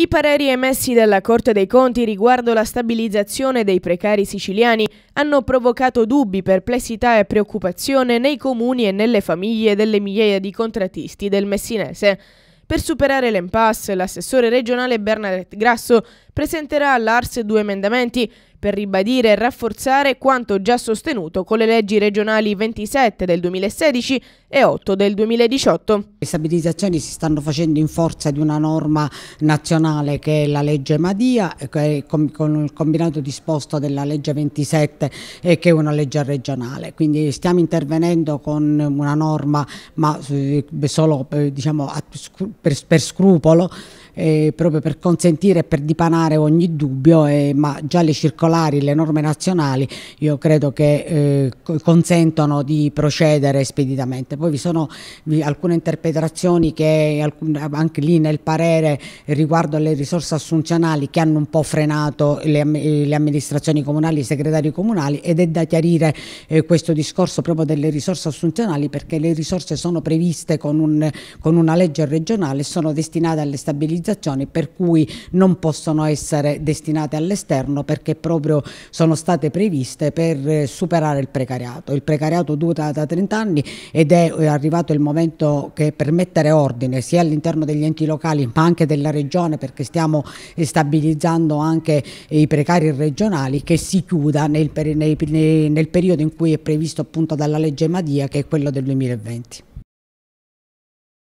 I pareri emessi dalla Corte dei Conti riguardo la stabilizzazione dei precari siciliani hanno provocato dubbi, perplessità e preoccupazione nei comuni e nelle famiglie delle migliaia di contrattisti del Messinese. Per superare l'impasse, l'assessore regionale Bernadette Grasso presenterà all'Ars due emendamenti per ribadire e rafforzare quanto già sostenuto con le leggi regionali 27 del 2016 e 8 del 2018. Le stabilizzazioni si stanno facendo in forza di una norma nazionale che è la legge Madia, eh, con il combinato disposto della legge 27 e che è una legge regionale. Quindi stiamo intervenendo con una norma ma eh, solo eh, diciamo, per scrupolo eh, proprio per consentire e per dipanare ogni dubbio, eh, ma già le circolari, le norme nazionali io credo che eh, consentono di procedere speditamente. Poi vi sono alcune interpretazioni che alcune, anche lì nel parere riguardo alle risorse assunzionali che hanno un po' frenato le, le amministrazioni comunali, i segretari comunali ed è da chiarire eh, questo discorso proprio delle risorse assunzionali perché le risorse sono previste con, un, con una legge regionale e sono destinate alle stabilizzazioni organizzazioni per cui non possono essere destinate all'esterno perché proprio sono state previste per eh, superare il precariato. Il precariato dura da 30 anni ed è eh, arrivato il momento che per mettere ordine sia all'interno degli enti locali ma anche della regione perché stiamo stabilizzando anche i precari regionali che si chiuda nel, nel periodo in cui è previsto appunto dalla legge Madia che è quello del 2020.